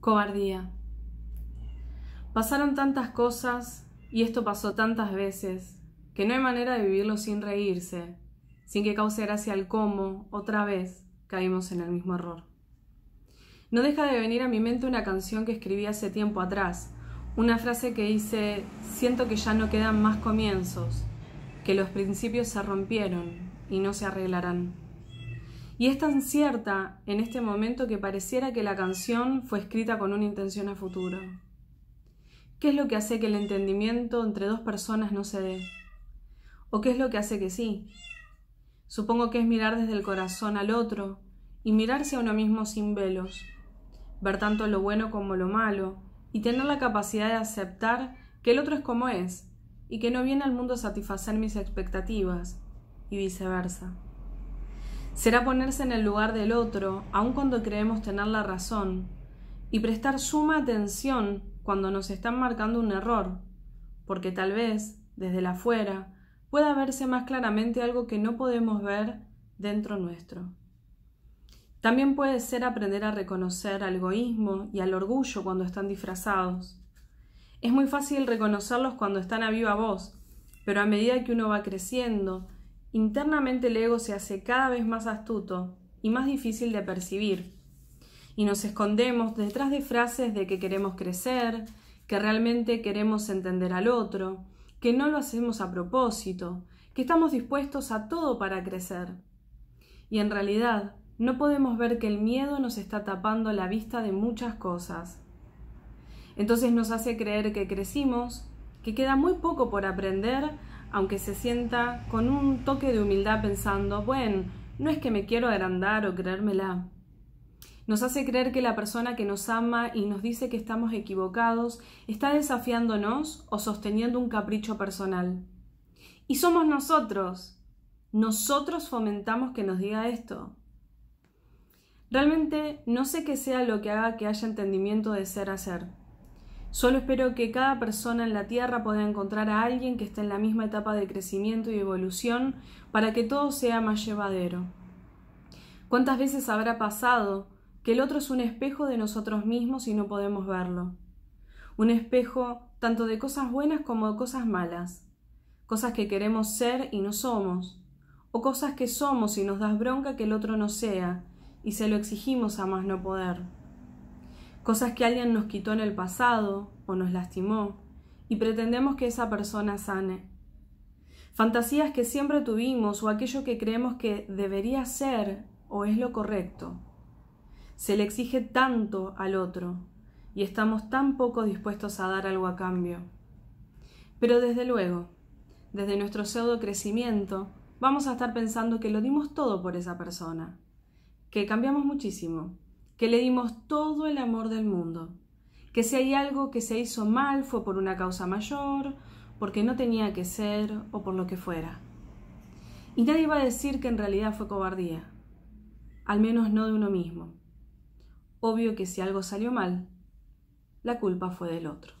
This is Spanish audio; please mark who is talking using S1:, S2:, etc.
S1: Cobardía. Pasaron tantas cosas y esto pasó tantas veces que no hay manera de vivirlo sin reírse, sin que cause gracia al cómo otra vez caímos en el mismo error. No deja de venir a mi mente una canción que escribí hace tiempo atrás, una frase que dice, siento que ya no quedan más comienzos, que los principios se rompieron y no se arreglarán. Y es tan cierta en este momento que pareciera que la canción fue escrita con una intención a futuro. ¿Qué es lo que hace que el entendimiento entre dos personas no se dé? ¿O qué es lo que hace que sí? Supongo que es mirar desde el corazón al otro y mirarse a uno mismo sin velos, ver tanto lo bueno como lo malo y tener la capacidad de aceptar que el otro es como es y que no viene al mundo a satisfacer mis expectativas y viceversa. Será ponerse en el lugar del otro, aun cuando creemos tener la razón, y prestar suma atención cuando nos están marcando un error, porque tal vez, desde la fuera, pueda verse más claramente algo que no podemos ver dentro nuestro. También puede ser aprender a reconocer al egoísmo y al orgullo cuando están disfrazados. Es muy fácil reconocerlos cuando están a viva voz, pero a medida que uno va creciendo, Internamente el ego se hace cada vez más astuto y más difícil de percibir. Y nos escondemos detrás de frases de que queremos crecer, que realmente queremos entender al otro, que no lo hacemos a propósito, que estamos dispuestos a todo para crecer. Y en realidad no podemos ver que el miedo nos está tapando la vista de muchas cosas. Entonces nos hace creer que crecimos, que queda muy poco por aprender aunque se sienta con un toque de humildad pensando, bueno, no es que me quiero agrandar o creérmela. Nos hace creer que la persona que nos ama y nos dice que estamos equivocados está desafiándonos o sosteniendo un capricho personal. Y somos nosotros. Nosotros fomentamos que nos diga esto. Realmente no sé qué sea lo que haga que haya entendimiento de ser a ser. Solo espero que cada persona en la Tierra pueda encontrar a alguien que esté en la misma etapa de crecimiento y evolución para que todo sea más llevadero. ¿Cuántas veces habrá pasado que el otro es un espejo de nosotros mismos y no podemos verlo? Un espejo tanto de cosas buenas como de cosas malas, cosas que queremos ser y no somos, o cosas que somos y nos das bronca que el otro no sea, y se lo exigimos a más no poder cosas que alguien nos quitó en el pasado o nos lastimó, y pretendemos que esa persona sane. Fantasías que siempre tuvimos o aquello que creemos que debería ser o es lo correcto. Se le exige tanto al otro y estamos tan poco dispuestos a dar algo a cambio. Pero desde luego, desde nuestro pseudo crecimiento, vamos a estar pensando que lo dimos todo por esa persona, que cambiamos muchísimo, que le dimos todo el amor del mundo, que si hay algo que se hizo mal fue por una causa mayor, porque no tenía que ser o por lo que fuera. Y nadie va a decir que en realidad fue cobardía, al menos no de uno mismo. Obvio que si algo salió mal, la culpa fue del otro.